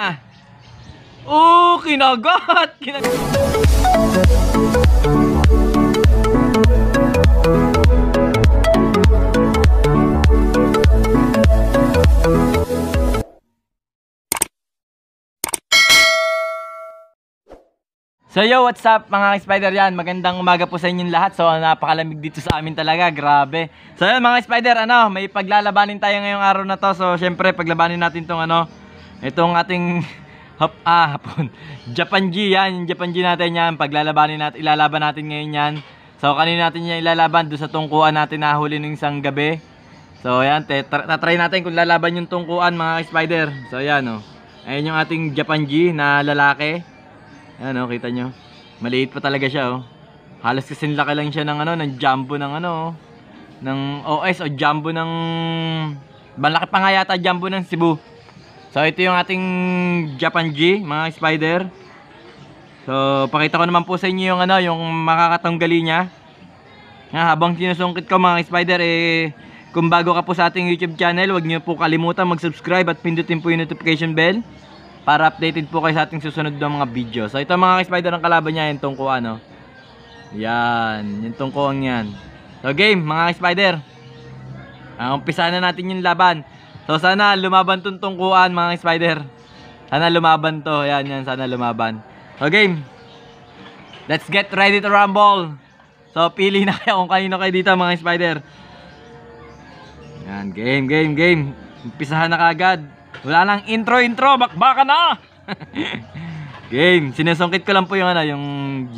Ah. Oh, kinagat! Kinagat! So yo, what's up mga spider yan? Magandang umaga po sa inyong lahat. So napakalamig dito sa amin talaga, grabe. So yun mga spider, ano, may paglalabanin tayo ngayong araw na to. So syempre paglabanin natin tong ano, Itong ating hap ah, hapon. Japanji yan, yung Japanji natin yan. Paglalabanin natin, ilalaban natin ngayon yan. So kanina natin yan ilalaban doon sa tungkuan natin na huli ng isang gabi. So ayan, te, tra try natin kung lalaban yung tungkuan mga spider. So ayan oh. Ayan yung ating Japanji na lalaki. Ayan oh, kita nyo. Maliit pa talaga siya oh. Halos kasing laki lang siya ng ano, ng jumbo ng ano oh. Ng OS o jumbo ng... Malaki pa nga yata jumbo ng Cebu. So ito yung ating Japan G, mga spider. So pakita ko naman po sa inyo yung ano, yung makakatanggali niya. Na ah, habang sinusungkit ko mga spider eh kung bago ka po sa ating YouTube channel, huwag niyo po kalimutan mag-subscribe at pindutin po yung notification bell para updated po kayo sa ating susunod na mga video. So ito mga spider ang kalaban niya yung tungko ano. Yan, yung tungko ang yan. So game mga spider. Uh, umpisa na natin yung laban. So sana lumaban tong tungkuan mga spider. Sana lumaban to. Ayun, yan sana lumaban. Okay. Let's get ready to rumble. So pili na kayo kung kanino kayo dito mga spider. Yan game game game. Umpisahan na kagad. Wala nang intro intro bakbakan na. game. Sinesungkit ko lang po yung ano yung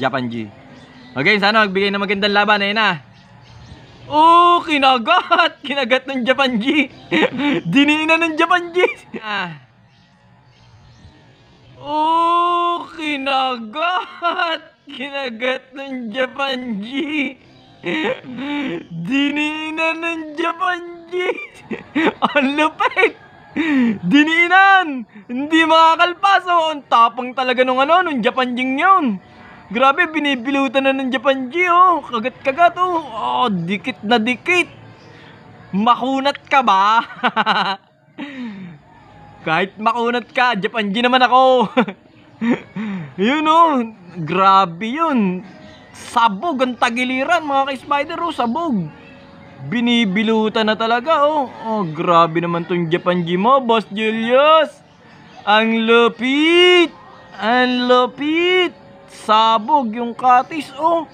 Japan G. Okay, sana magbigay na magandang laban. eh na. Oh, kinagat! Kinagat ng Japan G! Dininina ng Japan G! Ah. Oh, kinagat! Kinagat ng Japan G! Dininina ng Japan G! Ang lupit! Dininan! Hindi makakalpas! Oh, ang tapang talaga nung ano, nung Japan G yun! Grabe, binibilutan na ng Japan G, oh. Kagat-kagat, oh. Oh, dikit na dikit. Makunat ka ba? Kahit makunat ka, Japan G naman ako. yun, oh. Grabe yun. Sabog ang tagiliran, mga ka-spider, oh. Sabog binibilutan na talaga oh. Oh, grabe naman tong Japan G mo, Boss Julius. Ang lupit. Ang lupit. Sabog yung katis, oh.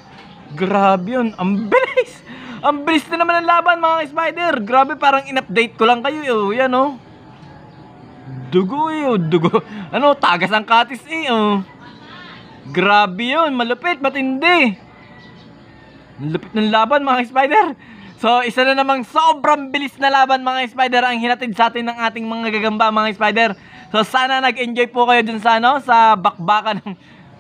Grabe yun. Ang bilis. Ang bilis na naman ang laban, mga spider. Grabe, parang in-update ko lang kayo. Eh, oh, yan, oh. Dugo, eh, oh. Dugo. Ano, tagas ang katis, eh, oh. Grabe yun. Malupit, matindi. Malupit ng laban, mga spider. So, isa na namang sobrang bilis na laban mga spider ang hinatid sa atin ng ating mga gagamba mga spider. So, sana nag-enjoy po kayo dun sa, ano, sa bakbakan ng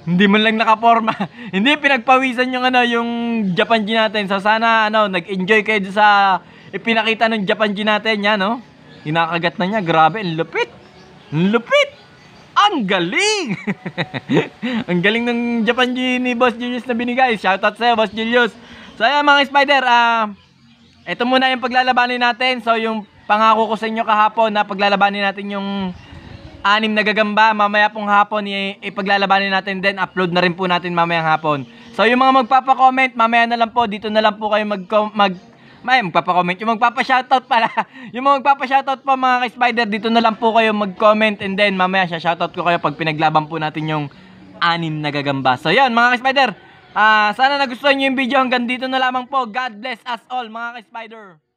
hindi man lang nakaporma. Hindi, pinagpawisan yung ano, yung Japanji natin. So sana, ano, nag-enjoy kayo sa ipinakita ng Japanji natin. Yan, no? Kinakagat na niya. Grabe, ang lupit. Ang lupit. Ang galing! ang galing ng Japanji ni Boss Julius na binigay. Shoutout sa'yo, Boss Julius. So, ayan mga spider, ah, uh, ito muna yung paglalabanin natin. So, yung pangako ko sa inyo kahapon na paglalabanin natin yung anim na gagamba. Mamaya pong hapon, ipaglalabanin natin din. Upload na rin po natin mamayang hapon. So, yung mga magpapakomment, mamaya na lang po. Dito na lang po kayo mag, mag may magpapa-comment. Yung magpapa-shoutout pala. Yung mga magpapa-shoutout pa mga ka-spider, dito na lang po kayo mag-comment and then mamaya siya shoutout ko kayo pag pinaglaban po natin yung anim na gagamba. So yun mga ka-spider, uh, sana nagustuhan nyo yung video hanggang dito na lamang po. God bless us all mga ka-spider.